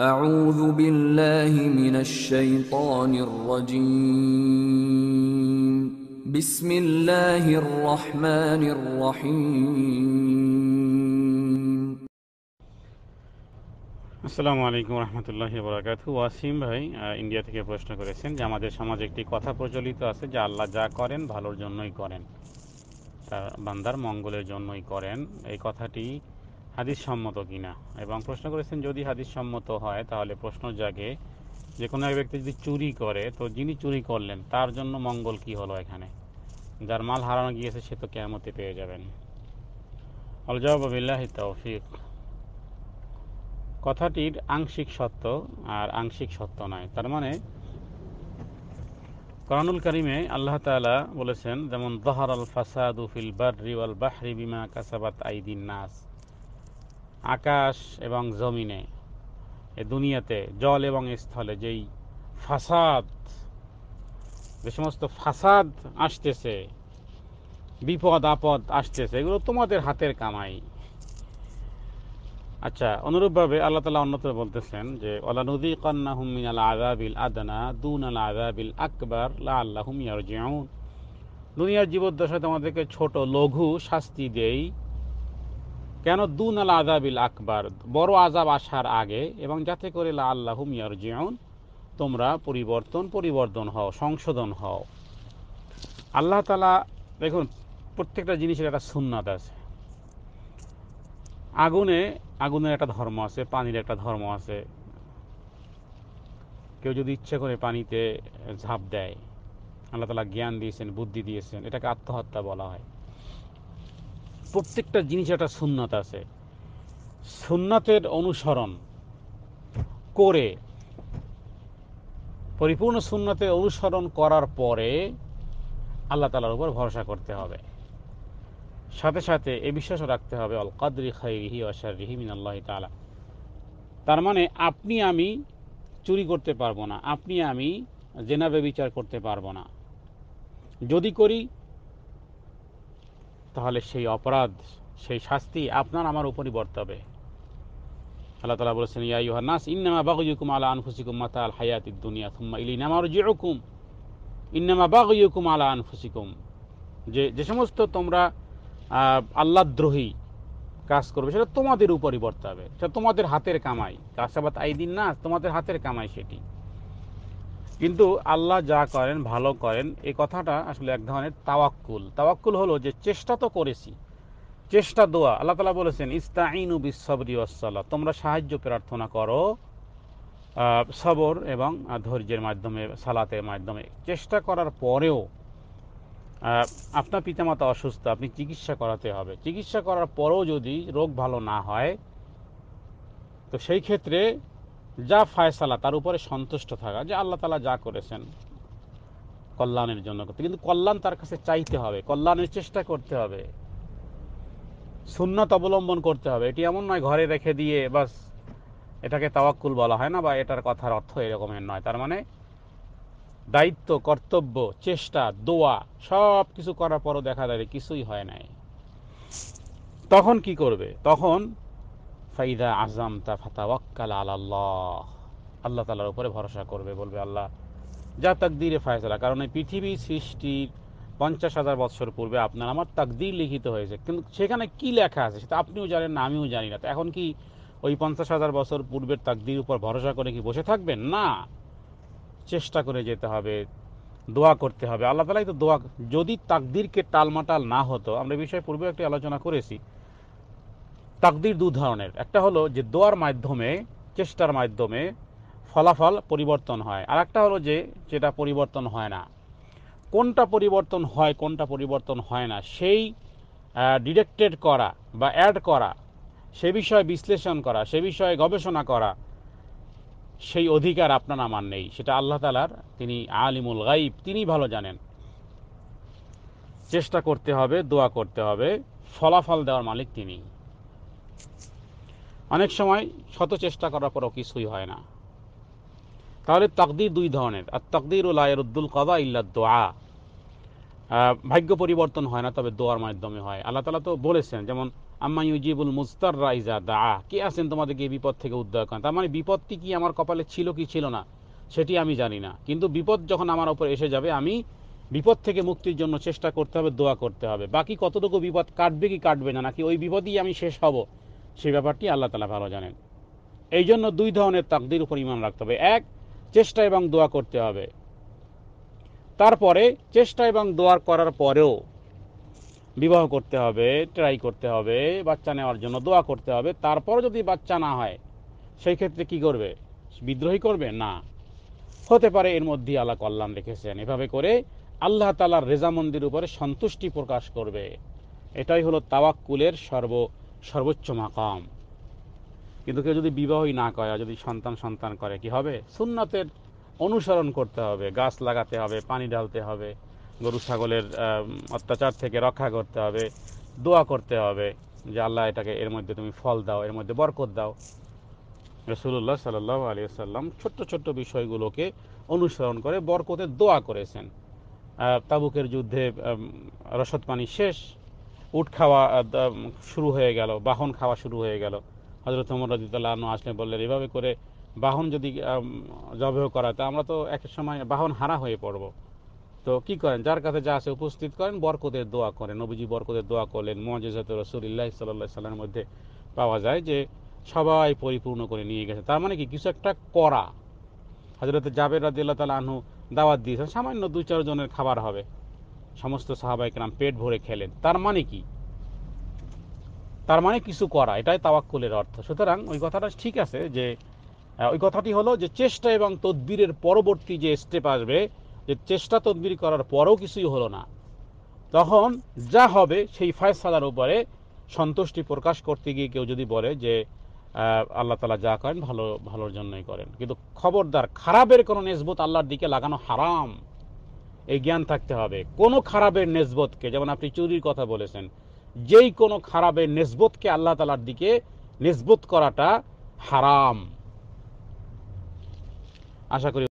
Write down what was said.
أعوذ بالله من الشيطان الرجيم بسم الله الرحمن الرحيم আসসালামু আলাইকুম রহমতুল্লাহ বরাকাতু ওয়াসিম ভাই ইন্ডিয়া থেকে প্রশ্ন করেছেন যে আমাদের সমাজে একটি কথা প্রচলিত আছে যে আল্লাহ যা করেন ভালোর জন্যই করেন তার বান্দার মঙ্গলের জন্যই করেন এই কথাটি হাদিস সম্মত কিনা এবং প্রশ্ন করেছেন যদি হাদিস সম্মত হয় তাহলে প্রশ্ন জাগে যে কোনো এক ব্যক্তি যদি চুরি করে তো যিনি চুরি করলেন তার জন্য মঙ্গল কি হলো এখানে যার মাল হারানো গিয়েছে সে তো কেমতে পেয়ে যাবেন অলজাবিল্লাহ তৌফিক কথাটির আংশিক সত্য আর আংশিক সত্য নয় তার মানে করানুল করিমে আল্লাহ তালা বলেছেন যেমন দহার আল ফাসাদ ফিল বার্রি রিওয়াল বাহরি বিমা কাসাবাত আইদিন নাস আকাশ এবং জমিনে এ দুনিয়াতে জল এবং স্থলে যেই ফাসাদ যে সমস্ত ফাসাদ আসতেছে বিপদ আপদ আসতেছে এগুলো তোমাদের হাতের কামাই আচ্ছা অনুরূপভাবে আল্লাহ তালা অন্যত্র বলতেছেন যে নদী কান্না হুমিন আল আজাবিল আদানা দুন আল আজাবিল আকবর লা আল্লাহ হুমিয়ার জিয়াউন দুনিয়ার জীবদ্দশায় তোমাদেরকে ছোট লঘু শাস্তি দেই কেন দুন আল আজাবিল আকবার বড় আজাব আসার আগে এবং যাতে করে লা আল্লাহ মিয়ার জিয়ন তোমরা পরিবর্তন পরিবর্তন হও সংশোধন হও আল্লাহ তালা দেখুন প্রত্যেকটা জিনিসের একটা সুন্নাত আছে আগুনে আগুনের একটা ধর্ম আছে পানির একটা ধর্ম আছে কেউ যদি ইচ্ছে করে পানিতে ঝাঁপ দেয় আল্লাহ তালা জ্ঞান দিয়েছেন বুদ্ধি দিয়েছেন এটাকে আত্মহত্যা বলা হয় প্রত্যেকটা জিনিস একটা সুন্নাত আছে সুন্নাতের অনুসরণ করে পরিপূর্ণ সুন্নাতের অনুসরণ করার পরে আল্লাহ তালার উপর ভরসা করতে হবে সাথে সাথে এ বিশ্বাসও রাখতে হবে অল কাদরি রিহি অসার রিহিমিন আল্লাহ তালা তার মানে আপনি আমি চুরি করতে পারবো না আপনি আমি জেনাবে বিচার করতে পারবো না যদি করি তাহলে সেই অপরাধ সেই শাস্তি আপনার আমার উপরই বর্তাবে আল্লাহ তালা বলেছেন ইয়া ইউহান্নাস ইন্নামা বাগুকুম আলা আনফুসিকুম মাতা আল হায়াত দুনিয়া থুম্মা ইলি নামার ইলিনামার জিউকুম ইন্নামা বাগুকুম আলা আনফুসিকুম যে যে সমস্ত তোমরা আল্লাদ্রোহী কাজ করবে সেটা তোমাদের উপরই বর্তাবে সেটা তোমাদের হাতের কামাই কাসাবাত আইদিন না তোমাদের হাতের কামাই সেটি কিন্তু আল্লাহ যা করেন ভালো করেন এই কথাটা আসলে এক ধরনের তাওয়াক্কুল তাওয়াক্কুল হলো যে চেষ্টা তো করেছি চেষ্টা দোয়া আল্লাহ তালা বলেছেন ইস্তাইনু বিশ্বরি ওসাল্লাহ তোমরা সাহায্য প্রার্থনা করো সবর এবং ধৈর্যের মাধ্যমে সালাতের মাধ্যমে চেষ্টা করার পরেও আপনার পিতামাতা অসুস্থ আপনি চিকিৎসা করাতে হবে চিকিৎসা করার পরেও যদি রোগ ভালো না হয় তো সেই ক্ষেত্রে যা ফায়সালা তার উপরে সন্তুষ্ট থাকা যে আল্লাহ তালা যা করেছেন কল্যাণের জন্য করতে কিন্তু কল্যাণ তার কাছে চাইতে হবে কল্যাণের চেষ্টা করতে হবে সুন্নত অবলম্বন করতে হবে এটি এমন নয় ঘরে রেখে দিয়ে বাস এটাকে তাওয়াক্কুল বলা হয় না বা এটার কথার অর্থ এরকমের নয় তার মানে দায়িত্ব কর্তব্য চেষ্টা দোয়া সব কিছু করার পরও দেখা যাবে কিছুই হয় নাই তখন কি করবে তখন ফাইদা আজম তা ফাতাওয়াক্কাল আল্লাহ আল্লাহ তালার উপরে ভরসা করবে বলবে আল্লাহ যা তাকদিরে ফায়সলা কারণ এই পৃথিবী সৃষ্টির পঞ্চাশ হাজার বছর পূর্বে আপনার আমার তাকদির লিখিত হয়েছে কিন্তু সেখানে কি লেখা আছে সেটা আপনিও জানেন না আমিও জানি না তো এখন কি ওই পঞ্চাশ হাজার বছর পূর্বের তাকদির উপর ভরসা করে কি বসে থাকবেন না চেষ্টা করে যেতে হবে দোয়া করতে হবে আল্লাহ তালাই তো দোয়া যদি তাকদিরকে টালমাটাল না হতো আমরা বিষয়ে পূর্বে একটি আলোচনা করেছি তাকদির দু ধরনের একটা হলো যে দোয়ার মাধ্যমে চেষ্টার মাধ্যমে ফলাফল পরিবর্তন হয় আর একটা হলো যে যেটা পরিবর্তন হয় না কোনটা পরিবর্তন হয় কোনটা পরিবর্তন হয় না সেই ডিটেক্টেড করা বা অ্যাড করা সে বিষয়ে বিশ্লেষণ করা সে বিষয়ে গবেষণা করা সেই অধিকার আপনার আমার নেই সেটা আল্লাহ তালার তিনি আলিমুল গাইব তিনি ভালো জানেন চেষ্টা করতে হবে দোয়া করতে হবে ফলাফল দেওয়ার মালিক তিনি অনেক সময় শত চেষ্টা করার পরও কিছুই হয় না তাহলে তকদির দুই ধরনের আর তকদির উল উদ্দুল কদা ইল্লা দোয়া ভাগ্য পরিবর্তন হয় না তবে দোয়ার মাধ্যমে হয় আল্লাহ তালা তো বলেছেন যেমন আম্মা ইউজিবুল মুস্তার রাইজা দা আহ কে আছেন তোমাদেরকে বিপদ থেকে উদ্ধার করেন তার মানে বিপত্তি কি আমার কপালে ছিল কি ছিল না সেটি আমি জানি না কিন্তু বিপদ যখন আমার ওপর এসে যাবে আমি বিপদ থেকে মুক্তির জন্য চেষ্টা করতে হবে দোয়া করতে হবে বাকি কতটুকু বিপদ কাটবে কি কাটবে না নাকি ওই বিপদই আমি শেষ হব সে ব্যাপারটি আল্লাহ তালা ভালো জানেন এই জন্য দুই ধরনের তাকদির উপর ইমান রাখতে হবে এক চেষ্টা এবং দোয়া করতে হবে তারপরে চেষ্টা এবং দোয়ার করার পরেও বিবাহ করতে হবে ট্রাই করতে হবে বাচ্চা নেওয়ার জন্য দোয়া করতে হবে তারপর যদি বাচ্চা না হয় সেই ক্ষেত্রে কি করবে বিদ্রোহী করবে না হতে পারে এর মধ্যেই আল্লাহ কল্যাণ রেখেছেন এভাবে করে আল্লাহ তালার রেজামন্দির উপরে সন্তুষ্টি প্রকাশ করবে এটাই হলো তাওয়াক্কুলের সর্ব সর্বোচ্চ মাকাম কিন্তু কেউ যদি বিবাহই না করে যদি সন্তান সন্তান করে কি হবে সুন্নাতের অনুসরণ করতে হবে গাছ লাগাতে হবে পানি ঢালতে হবে গরু ছাগলের অত্যাচার থেকে রক্ষা করতে হবে দোয়া করতে হবে যে আল্লাহ এটাকে এর মধ্যে তুমি ফল দাও এর মধ্যে বরকত দাও রসুল্লাহ সাল্লাহ আলী সাল্লাম ছোট্ট ছোট্ট বিষয়গুলোকে অনুসরণ করে বরকতের দোয়া করেছেন তাবুকের যুদ্ধে রসদ পানি শেষ উট খাওয়া শুরু হয়ে গেল বাহন খাওয়া শুরু হয়ে গেল হজরত ওমর রাজিদুল্লাহ আনু আসলে বললেন এভাবে করে বাহন যদি জবেহ করা তা আমরা তো এক সময় বাহন হারা হয়ে পড়ব তো কি করেন যার কাছে যা আছে উপস্থিত করেন বরকদের দোয়া করেন নবীজি বরকদের দোয়া করলেন মজিজত ইল্লাহ সাল্লাহ সাল্লামের মধ্যে পাওয়া যায় যে সবাই পরিপূর্ণ করে নিয়ে গেছে তার মানে কি কিছু একটা করা হজরত জাবের রাজিল্লা তালা আনু দাওয়াত দিয়েছেন সামান্য দু চারজনের খাবার হবে সমস্ত নাম পেট ভরে খেলেন তার মানে কি তার মানে কিছু করা এটাই তাওয়াক্কুলের অর্থ সুতরাং ওই কথাটা ঠিক আছে যে ওই কথাটি হলো যে চেষ্টা এবং তদবিরের পরবর্তী যে স্টেপ আসবে যে চেষ্টা তদবির করার পরও কিছুই হলো না তখন যা হবে সেই ফায়সালার উপরে সন্তুষ্টি প্রকাশ করতে গিয়ে কেউ যদি বলে যে আল্লাহ তালা যা করেন ভালো ভালোর জন্যই করেন কিন্তু খবরদার খারাপের কোনো নেসবত আল্লাহর দিকে লাগানো হারাম এই জ্ঞান থাকতে হবে কোনো খারাপের নেসবতকে যেমন আপনি চুরির কথা বলেছেন যেই কোনো খারাপের নেসবতকে আল্লাহ তালার দিকে নেসবত করাটা হারাম আশা করি